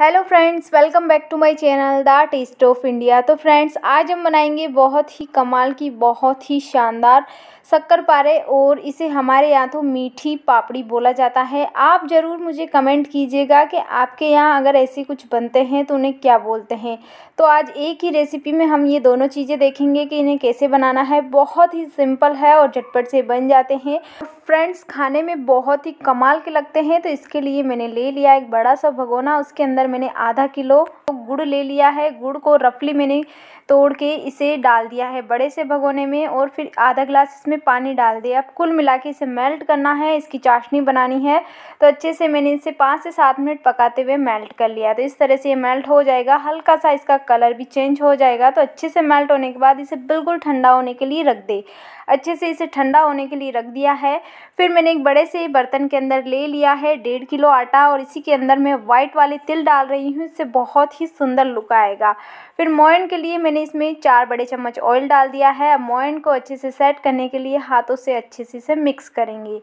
hello friends welcome back to my channel the taste of India तो friends आज हम बनाएंगे बहुत ही कमाल की बहुत ही शानदार शक्कर पारे और इसे हमारे यहाँ तो मीठी पापड़ी बोला जाता है आप ज़रूर मुझे कमेंट कीजिएगा कि आपके यहाँ अगर ऐसे कुछ बनते हैं तो उन्हें क्या बोलते हैं तो आज एक ही रेसिपी में हम ये दोनों चीज़ें देखेंगे कि इन्हें कैसे बनाना है बहुत ही सिंपल है और झटपट से बन जाते हैं फ्रेंड्स खाने में बहुत ही कमाल के लगते हैं तो इसके लिए मैंने ले लिया एक बड़ा सा भगोना उसके अंदर अंदर मैंने आधा किलो गुड़ ले लिया है गुड़ को रफली मैंने तोड़ के इसे डाल दिया है बड़े से भगोने में और फिर आधा ग्लास इसमें पानी डाल दिया अब कुल मिला के इसे मेल्ट करना है इसकी चाशनी बनानी है तो अच्छे से मैंने इसे पाँच से सात मिनट पकाते हुए मेल्ट कर लिया तो इस तरह से ये मेल्ट हो जाएगा हल्का सा इसका कलर भी चेंज हो जाएगा तो अच्छे से मेल्ट होने के बाद इसे बिल्कुल ठंडा होने के लिए रख दे अच्छे से इसे ठंडा होने के लिए रख दिया है फिर मैंने एक बड़े से बर्तन के अंदर ले लिया है डेढ़ किलो आटा और इसी के अंदर मैं व्हाइट वाले तिल डाल डाल रही हूँ इससे बहुत ही सुंदर लुक आएगा फिर मोयन के लिए मैंने इसमें चार बड़े चम्मच ऑयल डाल दिया है मोयन को अच्छे से सेट करने के लिए हाथों से अच्छे से इसे मिक्स करेंगे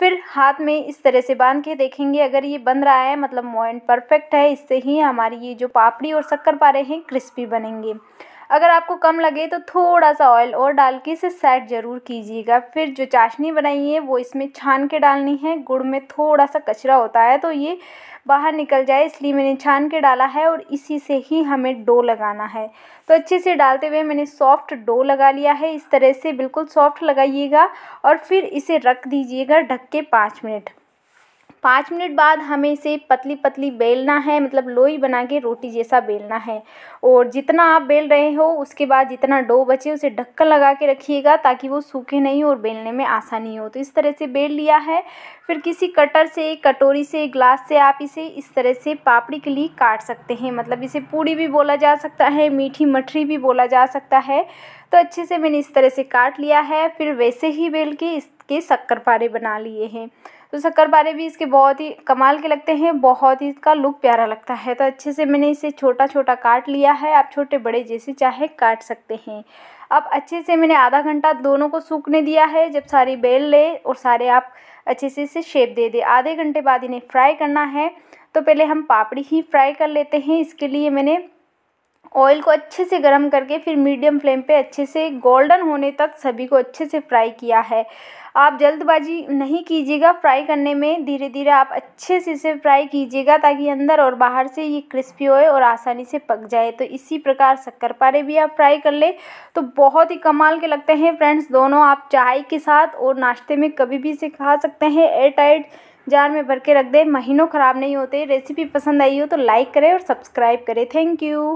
फिर हाथ में इस तरह से बांध के देखेंगे अगर ये बन रहा है मतलब मोयन परफेक्ट है इससे ही हमारी ये जो पापड़ी और शक्कर पारे हैं क्रिस्पी बनेंगे अगर आपको कम लगे तो थोड़ा सा ऑयल और डाल के इसे सेट ज़रूर कीजिएगा फिर जो चाशनी बनाई है वो इसमें छान के डालनी है गुड़ में थोड़ा सा कचरा होता है तो ये बाहर निकल जाए इसलिए मैंने छान के डाला है और इसी से ही हमें डो लगाना है तो अच्छे से डालते हुए मैंने सॉफ्ट डो लगा लिया है इस तरह से बिल्कुल सॉफ्ट लगाइएगा और फिर इसे रख दीजिएगा ढक के पाँच मिनट पाँच मिनट बाद हमें इसे पतली पतली बेलना है मतलब लोई बना के रोटी जैसा बेलना है और जितना आप बेल रहे हो उसके बाद जितना डो बचे उसे ढक्कन लगा के रखिएगा ताकि वो सूखे नहीं और बेलने में आसानी हो तो इस तरह से बेल लिया है फिर किसी कटर से कटोरी से ग्लास से आप इसे इस तरह से पापड़ी के लिए काट सकते हैं मतलब इसे पूड़ी भी बोला जा सकता है मीठी मठरी भी बोला जा सकता है तो अच्छे से मैंने इस तरह से काट लिया है फिर वैसे ही बेल के इसके शक्कर पारे बना लिए हैं तो शक्करपारे भी इसके बहुत ही कमाल के लगते हैं बहुत ही इसका लुक प्यारा लगता है तो अच्छे से मैंने इसे छोटा छोटा काट लिया है आप छोटे बड़े जैसे चाहे काट सकते हैं अब अच्छे से मैंने आधा घंटा दोनों को सूखने दिया है जब सारी बेल ले और सारे आप अच्छे से इसे शेप दे दे आधे घंटे बाद इन्हें फ्राई करना है तो पहले हम पापड़ी ही फ्राई कर लेते हैं इसके लिए मैंने ऑयल को अच्छे से गर्म करके फिर मीडियम फ्लेम पे अच्छे से गोल्डन होने तक सभी को अच्छे से फ्राई किया है आप जल्दबाजी नहीं कीजिएगा फ्राई करने में धीरे धीरे आप अच्छे से इसे फ्राई कीजिएगा ताकि अंदर और बाहर से ये क्रिस्पी होए और आसानी से पक जाए तो इसी प्रकार शक्करपारे भी आप फ्राई कर ले तो बहुत ही कमाल के लगते हैं फ्रेंड्स दोनों आप चाय के साथ और नाश्ते में कभी भी इसे खा सकते हैं एयर टाइट जार में भर के रख दें महीनों ख़राब नहीं होते रेसिपी पसंद आई हो तो लाइक करें और सब्सक्राइब करें थैंक यू